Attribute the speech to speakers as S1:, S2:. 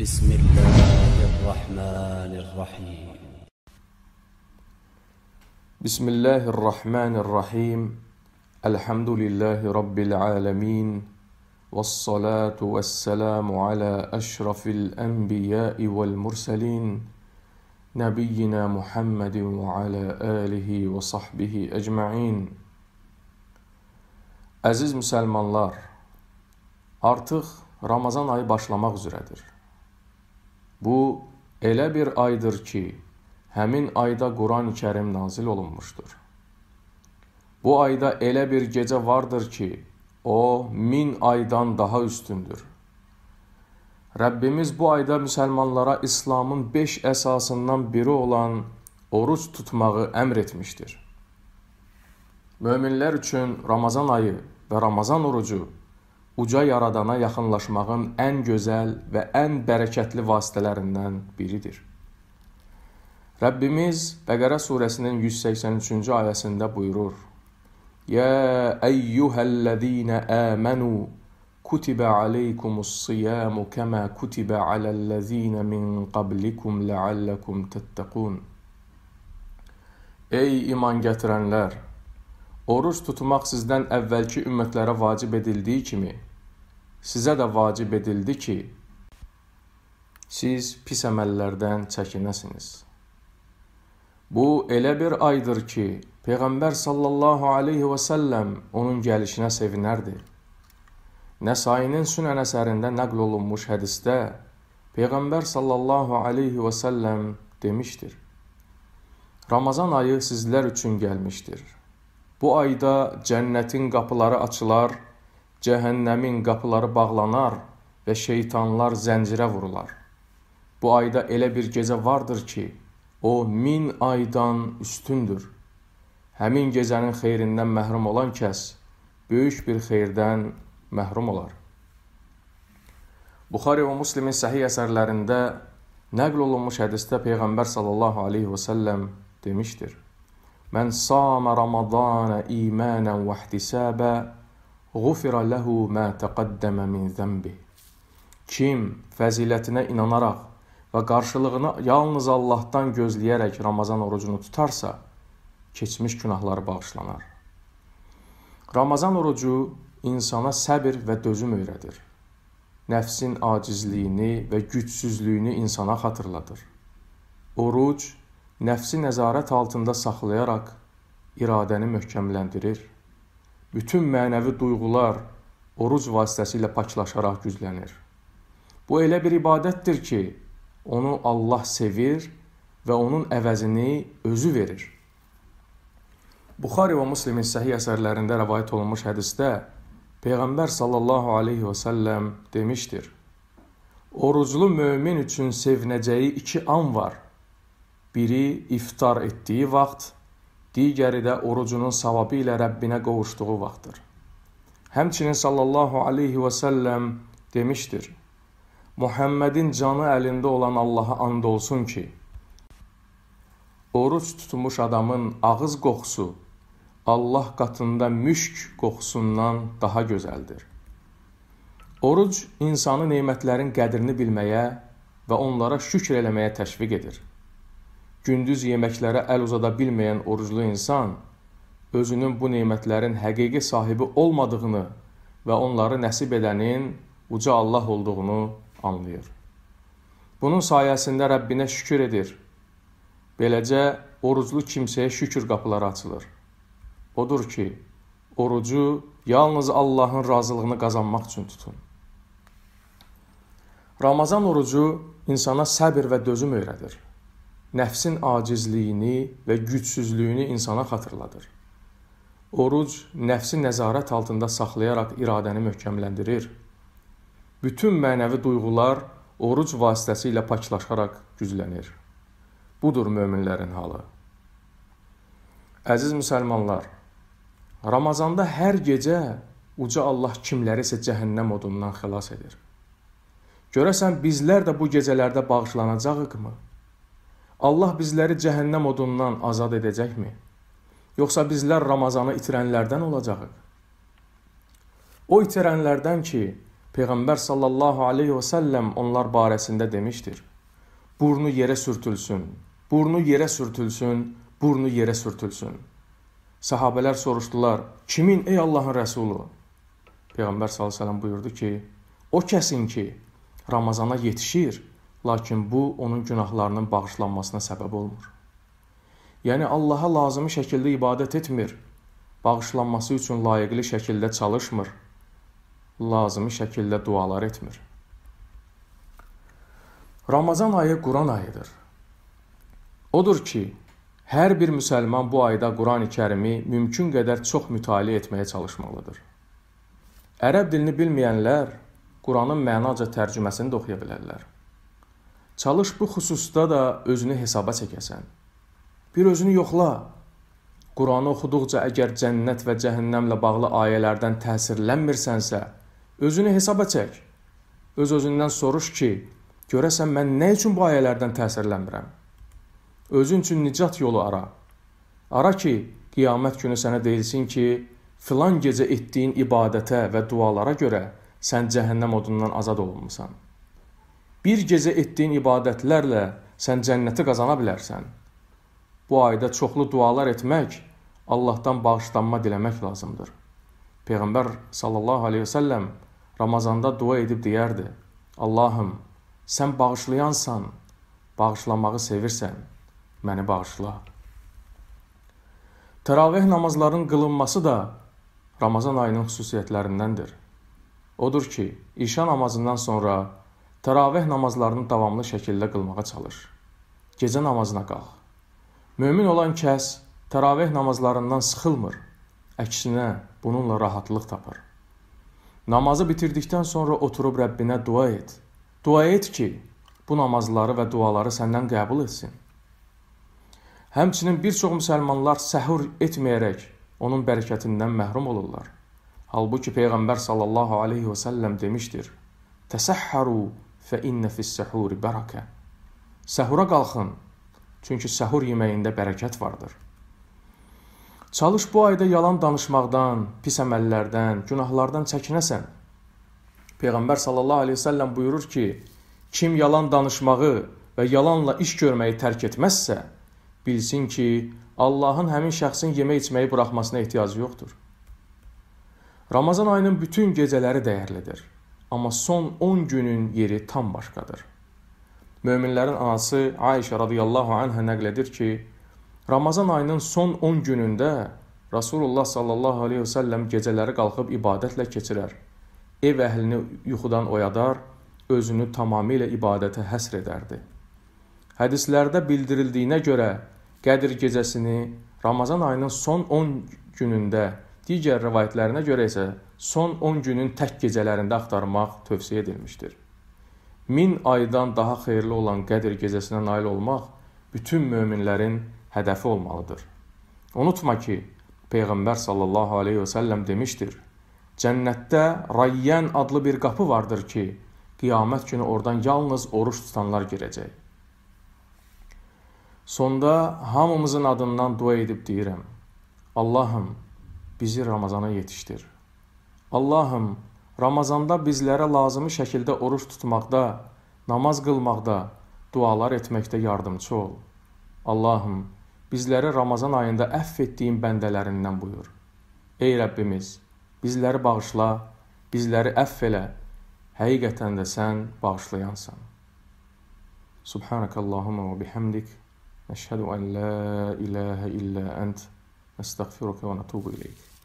S1: بسم الله الرحمن الرحيم بسم الله الرحمن الرحيم الحمد لله رب العالمين والصلاه والسلام على اشرف الانبياء والمرسلين نبينا محمد وعلى اله وصحبه اجمعين عزيز الله artıq Ramazan ayı başlamaq üzrədir. Bu elə bir aydır ki, həmin ayda Qurani-Kərim nazil olunmuşdur. Bu ayda elə bir gecə vardır ki, o min aydan daha üstündür. Rəbbimiz bu ayda müsəlmanlara İslamın 5 əsasından biri olan oruç tutmağı əmr etmişdir. Möminlər üçün Ramazan ayı və Ramazan orucu uca yaradana yaxınlaşmağın ən gözəl və ən bərəkətli vasitələrindən biridir. Rəbbimiz Bəqərə surəsinin 183-cü ayəsində buyurur: "Yə əyyuhəllədinə əmənu kutiba aleykumus-siyamu kəma kutiba aləllədinə min qablikum ləalləkum təttəqun." Ey iman gətirənlər, oruç tutmaq sizdən əvvəlki ümmətlərə vacib edildiyi kimi, sizə də vacib edildi ki, siz pis əməllərdən çəkinəsiniz. Bu elə bir aydır ki, Peyğəmbər sallallahu alayhi və sallam onun gəlişinə sevinərdi. Nəsainin Sünən əsərində nəql olunmuş hədisdə Peyğəmbər sallallahu alayhi və sallam demişdir: Ramazan ayı sizlər üçün gəlmişdir. Bu ayda cənnətin qapıları açılar Cəhənnəmin qapıları bağlanar və şeytanlar zəncirə vurular. Bu ayda elə bir gecə vardır ki, o min aydan üstündür. Həmin gecənin xeyrindən məhrum olan kəs böyük bir xeyirdən məhrum olar. Buxari və Müslimin səhih əsərlərində nəql olunmuş hədisdə Peyğəmbər sallallahu alayhi və sallam demişdir: "Mən sama Ramazana imanan və ihtisaba" Qufira ləhu mə təqəddəmə min zəmbi. Kim fəzilətinə inanaraq və qarşılığını yalnız Allahdan gözləyərək Ramazan orucunu tutarsa, keçmiş günahları bağışlanar. Ramazan orucu insana səbir və dözüm öyrədir. Nəfsin acizliyini və gücsüzlüyünü insana xatırladır. Oruc nəfsi nəzarət altında saxlayaraq iradəni möhkəmləndirir bütün mənəvi duyğular oruc vasitəsilə paklaşaraq güclənir. Bu elə bir ibadətdir ki, onu Allah sevir və onun əvəzini özü verir. Buxari və Müslimin səhih əsərlərində rivayet olunmuş hədisdə Peyğəmbər sallallahu alayhi və sallam demişdir: Oruclu mömin üçün sevinəcəyi iki an var. Biri iftar etdiyi vaxt, digəri də orucunun savabı ilə Rəbbinə qovuşduğu vaxtdır. Həmçinin sallallahu alayhi və səlləm demişdir: Muhammədin canı əlində olan Allaha and olsun ki, oruc tutmuş adamın ağız qoxusu Allah qatında müşk qoxusundan daha gözəldir. Oruc insanı nemətlərin qədrini bilməyə və onlara şükr eləməyə təşviq edir gündüz yeməklərə əl uzada bilməyən oruclu insan özünün bu nemətlərin həqiqi sahibi olmadığını və onları nəsib edənin uca Allah olduğunu anlayır. Bunun sayəsində Rəbbinə şükür edir. Beləcə oruclu kimsəyə şükür qapıları açılır. Odur ki, orucu yalnız Allahın razılığını qazanmaq üçün tutun. Ramazan orucu insana səbir və dözüm öyrədir nəfsin acizliyini və gücsüzlüyünü insana xatırladır. Oruc nəfsi nəzarət altında saxlayaraq iradəni möhkəmləndirir. Bütün mənəvi duyğular oruc vasitəsilə paklaşaraq güclənir. Budur möminlərin halı. Əziz müsəlmanlar, Ramazanda hər gecə uca Allah kimlərisə cəhənnəm odundan xilas edir. Görəsən bizlər də bu gecələrdə bağışlanacağıq mı? Allah bizləri cəhənnəm odundan azad edəcəkmi? Yoxsa bizlər Ramazanı itirənlərdən olacağıq? O itirənlərdən ki, Peyğəmbər sallallahu alayhi və sallam onlar barəsində demişdir. Burnu yerə sürtülsün. Burnu yerə sürtülsün, burnu yerə sürtülsün. Sahabələr soruşdular: "Kimin ey Allahın rəsulu?" Peyğəmbər sallallahu əleyhi və səlləm buyurdu ki: "O kəsin ki, Ramazana yetişir lakin bu onun günahlarının bağışlanmasına səbəb olmur. Yəni Allaha lazımi şəkildə ibadət etmir, bağışlanması üçün layiqli şəkildə çalışmır, lazımi şəkildə dualar etmir. Ramazan ayı Quran ayıdır. Odur ki, hər bir müsəlman bu ayda Qurani-Kərimi mümkün qədər çox mütaliə etməyə çalışmalıdır. Ərəb dilini bilməyənlər Quranın mənaca tərcüməsini də oxuya bilərlər. Çalış bu xüsusda da özünü hesaba çəkəsən. Bir özünü yoxla. Quranı oxuduqca əgər cənnət və cəhənnəmlə bağlı ayələrdən təsirlənmirsənsə, özünü hesaba çək. Öz özündən soruş ki, görəsən mən nə üçün bu ayələrdən təsirlənmirəm? Özün üçün nicat yolu ara. Ara ki, qiyamət günü sənə deyilsin ki, filan gecə etdiyin ibadətə və dualara görə sən cəhənnəm odundan azad olunmusan bir gecə etdiyin ibadətlərlə sən cənnəti qazana bilərsən. Bu ayda çoxlu dualar etmək, Allahdan bağışlanma diləmək lazımdır. Peyğəmbər sallallahu əleyhi və səlləm Ramazanda dua edib deyərdi: "Allahım, sən bağışlayansan, bağışlamağı sevirsən, məni bağışla." Təraveh namazlarının qılınması da Ramazan ayının xüsusiyyətlərindəndir. Odur ki, işa namazından sonra Təraveh namazlarını davamlı şəkildə qılmağa çalış. Gecə namazına qalx. Mömin olan kəs təraveh namazlarından sıxılmır. Əksinə, bununla rahatlıq tapır. Namazı bitirdikdən sonra oturub Rəbbinə dua et. Dua et ki, bu namazları və duaları səndən qəbul etsin. Həmçinin bir çox müsəlmanlar səhur etməyərək onun bərəkətindən məhrum olurlar. Halbuki Peyğəmbər sallallahu alayhi və sallam demişdir: "Təsəhhəru Fə innə fis-səhuri barakə. Səhura qalxın. Çünki səhur yeməyində bərəkət vardır. Çalış bu ayda yalan danışmaqdan, pis əməllərdən, günahlardan çəkinəsən. Peyğəmbər sallallahu əleyhi və səlləm buyurur ki, kim yalan danışmağı və yalanla iş görməyi tərk etməzsə, bilsin ki, Allahın həmin şəxsin yemək içməyi buraxmasına ehtiyacı yoxdur. Ramazan ayının bütün gecələri dəyərlidir. Amma son 10 günün yeri tam başqadır. Möminlərin anası Ayşə radiyallahu anhə nəql edir ki, Ramazan ayının son 10 günündə Rasulullah sallallahu aleyhi və səlləm gecələri qalxıb ibadətlə keçirər. Ev əhlini yuxudan oyadar, özünü tamamilə ibadətə həsr edərdi. Hədislərdə bildirildiyinə görə Qədir gecəsini Ramazan ayının son 10 günündə Digər rəvayətlərinə görə isə son 10 günün tək gecələrində axtarmaq tövsiyə edilmişdir. 1000 aydan daha xeyirli olan Qədr gecəsinə nail olmaq bütün möminlərin hədəfi olmalıdır. Unutma ki, Peyğəmbər sallallahu alayhi və sallam demişdir: Cənnətdə Rayyan adlı bir qapı vardır ki, qiyamət günü oradan yalnız oruç tutanlar girəcək. Sonda hamımızın adından dua edib deyirəm: Allahım, bizi Ramazana yetişdir. Allahım, Ramazanda bizlərə lazımi şəkildə oruç tutmaqda, namaz qılmaqda, dualar etməkdə yardımçı ol. Allahım, bizləri Ramazan ayında əff etdiyin bəndələrindən buyur. Ey Rəbbimiz, bizləri bağışla, bizləri əff elə. Həqiqətən də sən bağışlayansan. Subhanakallahumma və bihamdik, nəşhədu an la ilaha illa ent. نستغفرك ونتوب إليك